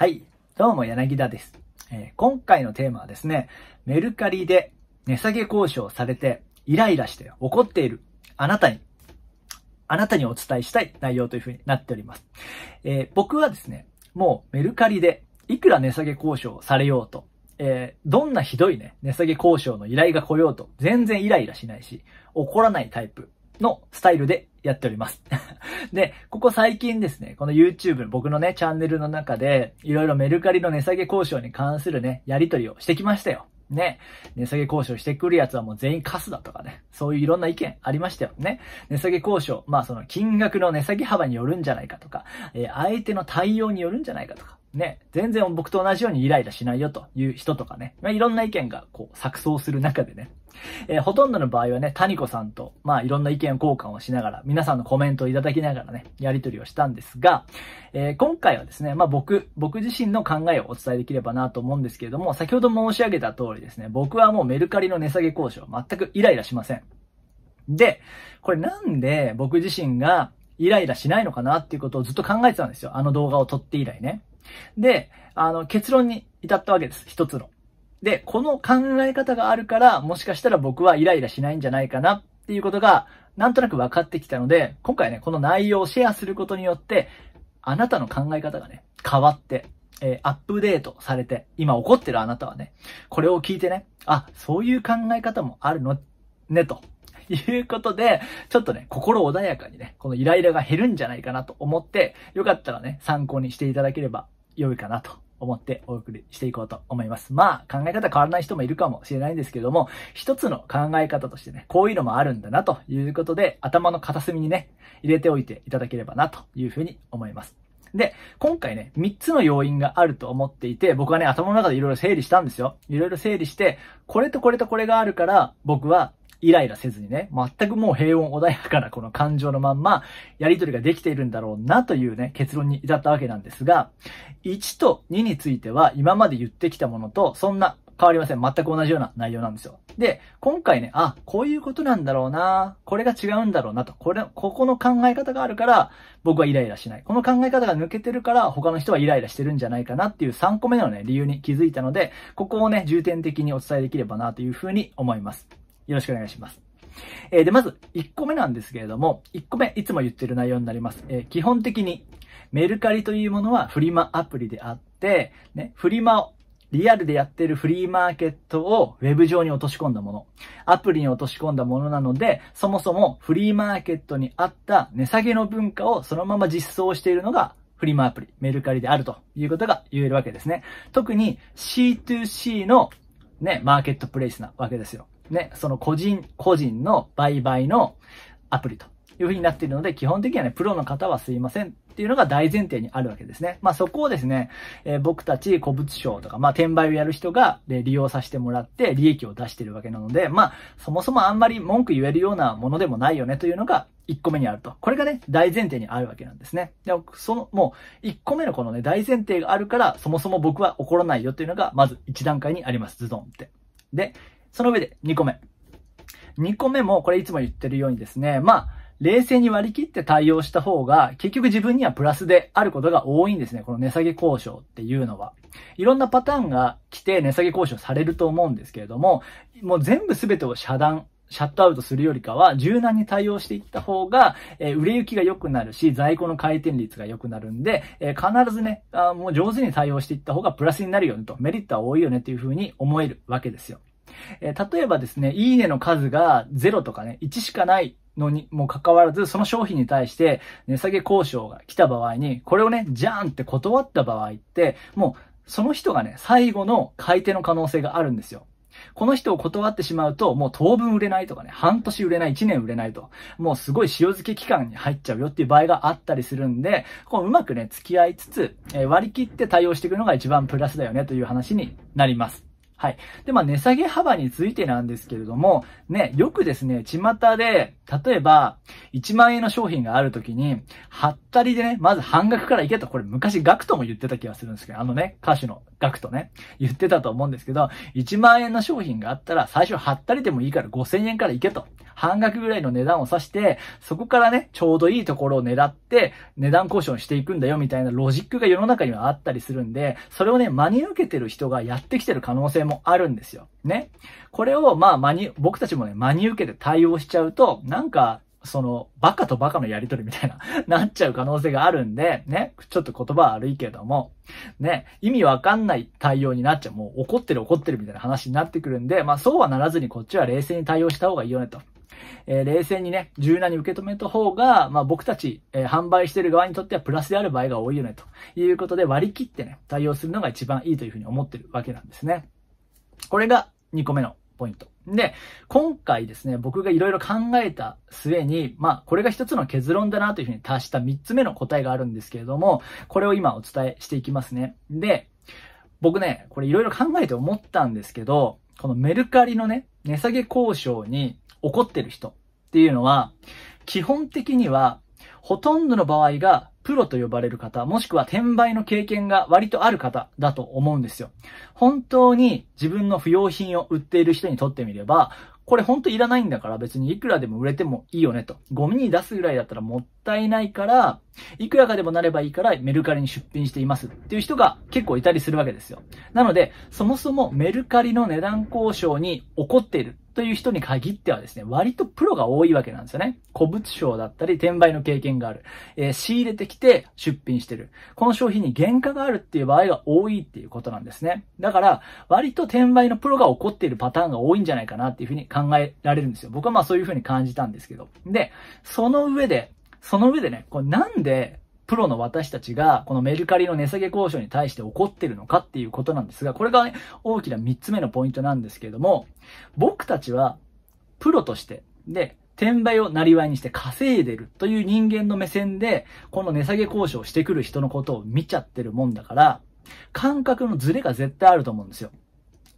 はい、どうも柳田です、えー、今回のテーマはですね、メルカリで値下げ交渉されてイライラして怒っているあなたに、あなたにお伝えしたい内容というふうになっております。えー、僕はですね、もうメルカリでいくら値下げ交渉されようと、えー、どんなひどいね、値下げ交渉の依頼が来ようと、全然イライラしないし、怒らないタイプのスタイルでやっております で、ここ最近ですね、この YouTube、僕のね、チャンネルの中で、いろいろメルカリの値下げ交渉に関するね、やりとりをしてきましたよ。ね、値下げ交渉してくるやつはもう全員カスだとかね、そういういろんな意見ありましたよね。値下げ交渉、まあその金額の値下げ幅によるんじゃないかとか、えー、相手の対応によるんじゃないかとか、ね、全然僕と同じようにイライラしないよという人とかね、まあ、いろんな意見がこう錯綜する中でね、えー、ほとんどの場合はね、谷子さんと、まあいろんな意見交換をしながら、皆さんのコメントをいただきながらね、やり取りをしたんですが、えー、今回はですね、まあ僕、僕自身の考えをお伝えできればなと思うんですけれども、先ほど申し上げた通りですね、僕はもうメルカリの値下げ交渉、全くイライラしません。で、これなんで僕自身がイライラしないのかなっていうことをずっと考えてたんですよ。あの動画を撮って以来ね。で、あの、結論に至ったわけです。一つの。で、この考え方があるから、もしかしたら僕はイライラしないんじゃないかなっていうことが、なんとなく分かってきたので、今回ね、この内容をシェアすることによって、あなたの考え方がね、変わって、えー、アップデートされて、今怒ってるあなたはね、これを聞いてね、あ、そういう考え方もあるの、ね、ということで、ちょっとね、心穏やかにね、このイライラが減るんじゃないかなと思って、よかったらね、参考にしていただければ良いかなと思ってお送りしていこうと思います。まあ、考え方変わらない人もいるかもしれないんですけども、一つの考え方としてね、こういうのもあるんだなということで、頭の片隅にね、入れておいていただければなというふうに思います。で、今回ね、3つの要因があると思っていて、僕はね、頭の中でいろいろ整理したんですよ。いろいろ整理して、これとこれとこれがあるから、僕はイライラせずにね、全くもう平穏穏やかなこの感情のまんま、やりとりができているんだろうなというね、結論に至ったわけなんですが、1と2については、今まで言ってきたものと、そんな変わりません。全く同じような内容なんですよ。で、今回ね、あ、こういうことなんだろうな、これが違うんだろうなと、これ、ここの考え方があるから、僕はイライラしない。この考え方が抜けてるから、他の人はイライラしてるんじゃないかなっていう3個目のね、理由に気づいたので、ここをね、重点的にお伝えできればなというふうに思います。よろしくお願いします。えー、で、まず1個目なんですけれども、1個目いつも言ってる内容になります。えー、基本的にメルカリというものはフリマアプリであって、ね、フリマをリアルでやってるフリーマーケットをウェブ上に落とし込んだもの、アプリに落とし込んだものなので、そもそもフリーマーケットにあった値下げの文化をそのまま実装しているのがフリマアプリ、メルカリであるということが言えるわけですね。特に C2C のね、マーケットプレイスなわけですよ。ね、その個人、個人の売買のアプリというふうになっているので、基本的にはね、プロの方はすいませんっていうのが大前提にあるわけですね。まあそこをですね、えー、僕たち古物商とか、まあ転売をやる人が、利用させてもらって利益を出しているわけなので、まあそもそもあんまり文句言えるようなものでもないよねというのが1個目にあると。これがね、大前提にあるわけなんですね。で、その、もう、1個目のこのね、大前提があるから、そもそも僕は怒らないよっていうのが、まず1段階にあります、ズドンって。で、その上で2個目。2個目もこれいつも言ってるようにですね、まあ、冷静に割り切って対応した方が、結局自分にはプラスであることが多いんですね。この値下げ交渉っていうのは。いろんなパターンが来て値下げ交渉されると思うんですけれども、もう全部全てを遮断シャットアウトするよりかは、柔軟に対応していった方が、えー、売れ行きが良くなるし、在庫の回転率が良くなるんで、えー、必ずねあ、もう上手に対応していった方がプラスになるよねと、メリットは多いよねというふうに思えるわけですよ。えー、例えばですね、いいねの数が0とかね、1しかないのにもかかわらず、その商品に対して値下げ交渉が来た場合に、これをね、じゃーんって断った場合って、もうその人がね、最後の買い手の可能性があるんですよ。この人を断ってしまうと、もう当分売れないとかね、半年売れない、1年売れないと、もうすごい塩漬け期間に入っちゃうよっていう場合があったりするんで、こううまくね、付き合いつつ、えー、割り切って対応していくのが一番プラスだよねという話になります。はい。で、まあ、値下げ幅についてなんですけれども、ね、よくですね、巷で、例えば、1万円の商品があるときに、はったりでね、まず半額からいけと、これ昔ガクトも言ってた気がするんですけど、あのね、歌手の額とね、言ってたと思うんですけど、1万円の商品があったら、最初貼ったりでもいいから5000円からいけと。半額ぐらいの値段を指して、そこからね、ちょうどいいところを狙って、値段交渉していくんだよみたいなロジックが世の中にはあったりするんで、それをね、真に受けてる人がやってきてる可能性もあるんですよ。ね。これを、まあ、真に、僕たちもね、真に受けて対応しちゃうと、なんか、その、バカとバカのやりとりみたいな なっちゃう可能性があるんで、ね、ちょっと言葉悪いけども、ね、意味わかんない対応になっちゃう。もう怒ってる怒ってるみたいな話になってくるんで、まあそうはならずにこっちは冷静に対応した方がいいよねと。えー、冷静にね、柔軟に受け止めた方が、まあ僕たち、えー、販売してる側にとってはプラスである場合が多いよねということで割り切ってね、対応するのが一番いいというふうに思ってるわけなんですね。これが2個目のポイント。で、今回ですね、僕がいろいろ考えた末に、まあ、これが一つの結論だなというふうに達した3つ目の答えがあるんですけれども、これを今お伝えしていきますね。で、僕ね、これいろいろ考えて思ったんですけど、このメルカリのね、値下げ交渉に怒ってる人っていうのは、基本的にはほとんどの場合がプロと呼ばれる方、もしくは転売の経験が割とある方だと思うんですよ。本当に自分の不要品を売っている人にとってみれば、これほんといらないんだから別にいくらでも売れてもいいよねと。ゴミに出すぐらいだったらもったいないから、いくらかでもなればいいからメルカリに出品していますっていう人が結構いたりするわけですよ。なので、そもそもメルカリの値段交渉に怒っているという人に限ってはですね、割とプロが多いわけなんですよね。古物商だったり、転売の経験がある。えー、仕入れてきて出品してる。この商品に原価があるっていう場合が多いっていうことなんですね。だから、割と転売のプロが怒っているパターンが多いんじゃないかなっていうふうに考えられるんですよ。僕はまあそういうふうに感じたんですけど。で、その上で、その上でね、これなんで、プロの私たちが、このメルカリの値下げ交渉に対して怒ってるのかっていうことなんですが、これが、ね、大きな三つ目のポイントなんですけれども、僕たちは、プロとして、で、転売をなりわいにして稼いでるという人間の目線で、この値下げ交渉をしてくる人のことを見ちゃってるもんだから、感覚のズレが絶対あると思うんですよ。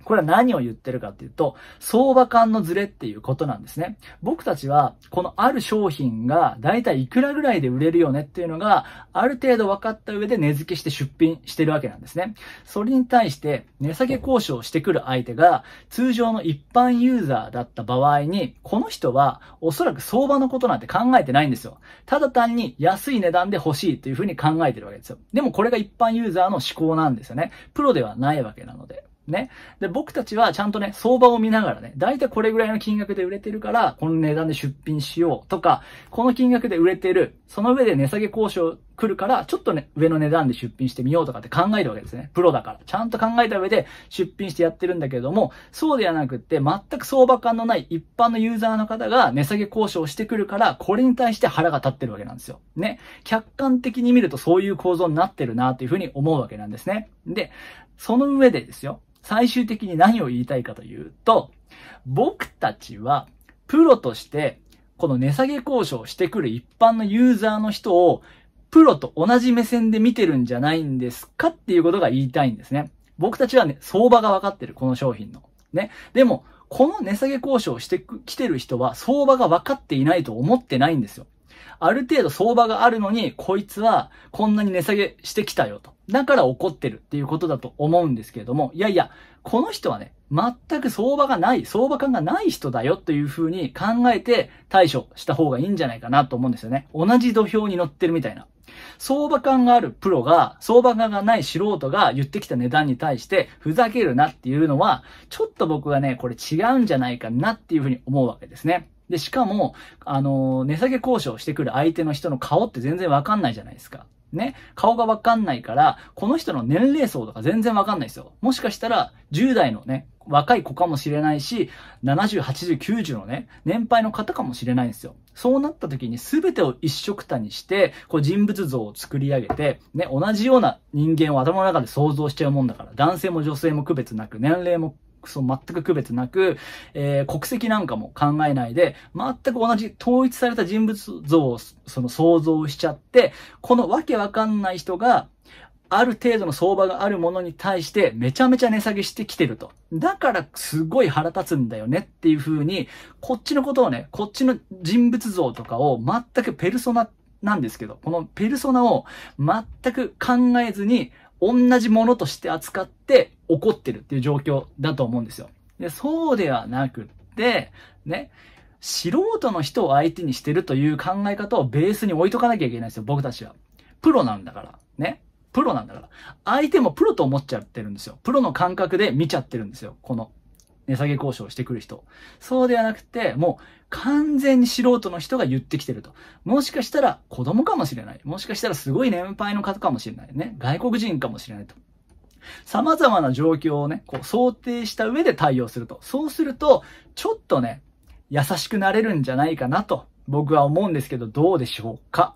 これは何を言ってるかっていうと、相場感のズレっていうことなんですね。僕たちは、このある商品が、だいたいいくらぐらいで売れるよねっていうのが、ある程度分かった上で値付けして出品してるわけなんですね。それに対して、値下げ交渉をしてくる相手が、通常の一般ユーザーだった場合に、この人は、おそらく相場のことなんて考えてないんですよ。ただ単に安い値段で欲しいというふうに考えてるわけですよ。でもこれが一般ユーザーの思考なんですよね。プロではないわけなので。ね。で、僕たちはちゃんとね、相場を見ながらね、だいたいこれぐらいの金額で売れてるから、この値段で出品しようとか、この金額で売れてる、その上で値下げ交渉来るから、ちょっとね、上の値段で出品してみようとかって考えるわけですね。プロだから。ちゃんと考えた上で出品してやってるんだけども、そうではなくって、全く相場感のない一般のユーザーの方が値下げ交渉してくるから、これに対して腹が立ってるわけなんですよ。ね。客観的に見るとそういう構造になってるなというふうに思うわけなんですね。で、その上でですよ、最終的に何を言いたいかというと、僕たちは、プロとして、この値下げ交渉してくる一般のユーザーの人をプロと同じ目線で見てるんじゃないんですかっていうことが言いたいんですね。僕たちはね、相場が分かってる、この商品の。ね。でも、この値下げ交渉をしてきてる人は相場が分かっていないと思ってないんですよ。ある程度相場があるのに、こいつはこんなに値下げしてきたよと。だから怒ってるっていうことだと思うんですけれども、いやいや、この人はね、全く相場がない、相場感がない人だよというふうに考えて対処した方がいいんじゃないかなと思うんですよね。同じ土俵に乗ってるみたいな。相場感があるプロが、相場感がない素人が言ってきた値段に対して、ふざけるなっていうのは、ちょっと僕はね、これ違うんじゃないかなっていうふうに思うわけですね。で、しかも、あの、値下げ交渉してくる相手の人の顔って全然わかんないじゃないですか。ね、顔がわかんないから、この人の年齢層とか全然わかんないですよ。もしかしたら、10代のね、若い子かもしれないし、70、80、90のね、年配の方かもしれないんですよ。そうなった時に全てを一色たにして、こう人物像を作り上げて、ね、同じような人間を頭の中で想像しちゃうもんだから、男性も女性も区別なく、年齢もそう、全く区別なく、えー、国籍なんかも考えないで、全く同じ統一された人物像をその想像しちゃって、このわけわかんない人が、ある程度の相場があるものに対してめちゃめちゃ値下げしてきてると。だからすごい腹立つんだよねっていう風に、こっちのことをね、こっちの人物像とかを全くペルソナなんですけど、このペルソナを全く考えずに同じものとして扱って怒ってるっていう状況だと思うんですよ。でそうではなくって、ね、素人の人を相手にしてるという考え方をベースに置いとかなきゃいけないんですよ、僕たちは。プロなんだから。ね。プロなんだから。相手もプロと思っちゃってるんですよ。プロの感覚で見ちゃってるんですよ。この値下げ交渉してくる人。そうではなくて、もう完全に素人の人が言ってきてると。もしかしたら子供かもしれない。もしかしたらすごい年配の方かもしれないね。外国人かもしれないと。様々な状況をね、こう想定した上で対応すると。そうすると、ちょっとね、優しくなれるんじゃないかなと僕は思うんですけど、どうでしょうか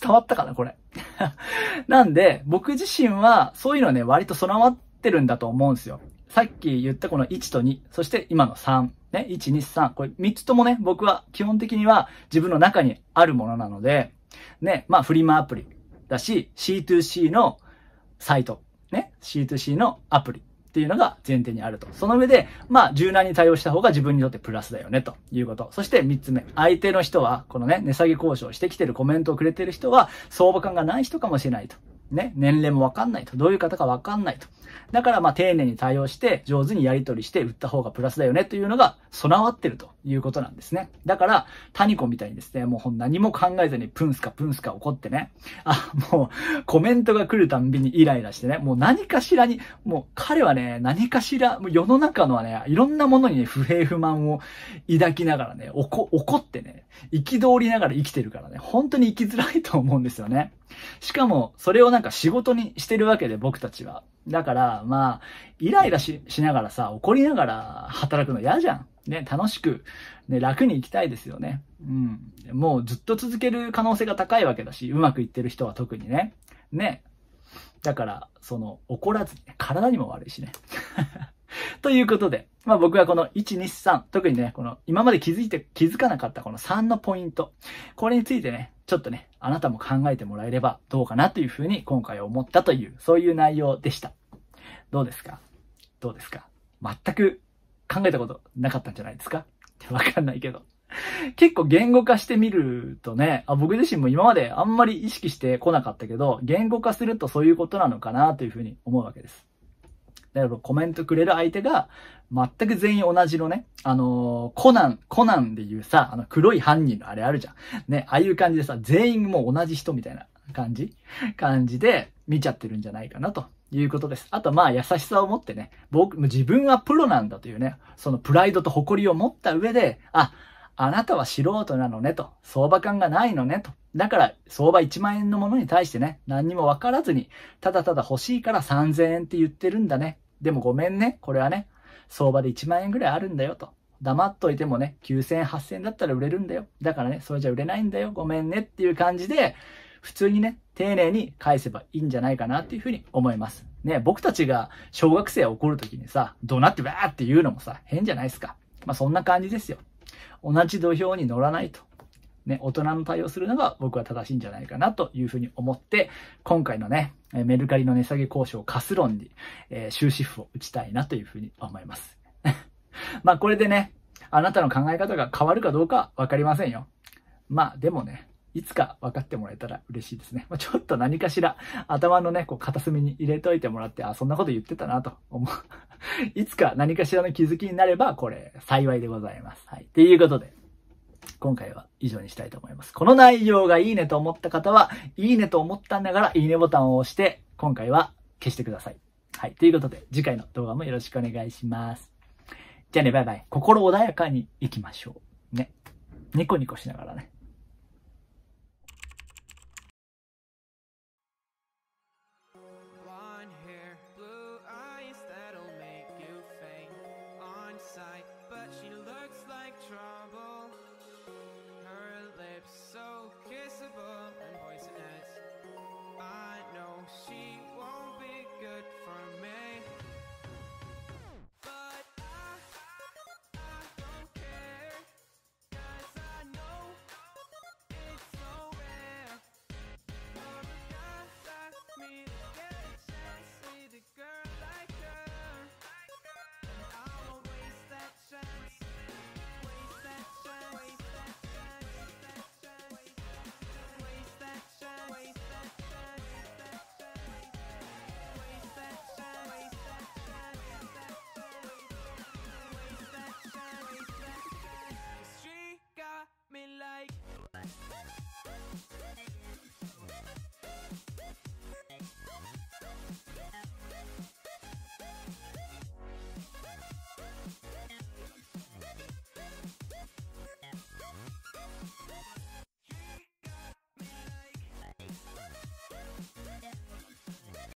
伝わったかなこれ。なんで、僕自身は、そういうのはね、割と備わってるんだと思うんですよ。さっき言ったこの1と2、そして今の3、ね、1、2、3、これ3つともね、僕は基本的には自分の中にあるものなので、ね、まあフリマアプリだし、C2C のサイト、ね、C2C のアプリっていうのが前提にあると。その上で、まあ、柔軟に対応した方が自分にとってプラスだよね、ということ。そして3つ目、相手の人は、このね、値下げ交渉してきてるコメントをくれてる人は、相場感がない人かもしれないと。ね、年齢もわかんないと。どういう方かわかんないと。だからまあ丁寧に対応して、上手にやり取りして売った方がプラスだよねというのが備わってるということなんですね。だから、タニコみたいにですね、もう何も考えずにプンスかプンスか怒ってね、あ、もうコメントが来るたんびにイライラしてね、もう何かしらに、もう彼はね、何かしら、もう世の中のはね、いろんなものにね、不平不満を抱きながらね、怒、怒ってね、憤りながら生きてるからね、本当に生きづらいと思うんですよね。しかも、それをなんか仕事にしてるわけで、僕たちは。だから、まあ、イライラしながらさ、怒りながら働くの嫌じゃん。ね、楽しく、ね、楽に行きたいですよね。うん。もうずっと続ける可能性が高いわけだし、うまくいってる人は特にね。ね。だから、その、怒らずに、体にも悪いしね。ということで、まあ僕はこの1、2、3、特にね、この今まで気づいて、気づかなかったこの3のポイント、これについてね、ちょっとね、あなたも考えてもらえればどうかなというふうに今回思ったという、そういう内容でした。どうですかどうですか全く考えたことなかったんじゃないですかって わかんないけど。結構言語化してみるとねあ、僕自身も今まであんまり意識してこなかったけど、言語化するとそういうことなのかなというふうに思うわけです。だコメントくれる相手が、全く全員同じのね、あのー、コナン、コナンで言うさ、あの黒い犯人のあれあるじゃん。ね、ああいう感じでさ、全員もう同じ人みたいな感じ感じで見ちゃってるんじゃないかなということです。あとまあ優しさを持ってね、僕、自分はプロなんだというね、そのプライドと誇りを持った上で、あ、あなたは素人なのねと、相場感がないのねと。だから相場1万円のものに対してね、何にもわからずに、ただただ欲しいから3000円って言ってるんだねでもごめんね、これはね、相場で1万円ぐらいあるんだよと。黙っといてもね、9000円、8000円だったら売れるんだよ。だからね、それじゃ売れないんだよ。ごめんねっていう感じで、普通にね、丁寧に返せばいいんじゃないかなっていうふうに思います。ね、僕たちが小学生を怒るときにさ、怒鳴ってばーって言うのもさ、変じゃないですか。まあそんな感じですよ。同じ土俵に乗らないと。ね、大人の対応するのが僕は正しいんじゃないかなというふうに思って、今回のね、メルカリの値下げ交渉カスロンに、えー、終止符を打ちたいなというふうに思います。まあこれでね、あなたの考え方が変わるかどうかわかりませんよ。まあでもね、いつか分かってもらえたら嬉しいですね。まあ、ちょっと何かしら頭のね、こう片隅に入れといてもらって、あ、そんなこと言ってたなと思う。いつか何かしらの気づきになれば、これ幸いでございます。はい。ということで、今回は以上にしたいと思います。この内容がいいねと思った方は、いいねと思ったんだから、いいねボタンを押して、今回は消してください。はい。ということで、次回の動画もよろしくお願いします。じゃあね、バイバイ。心穏やかに行きましょう。ね。ニコニコしながらね。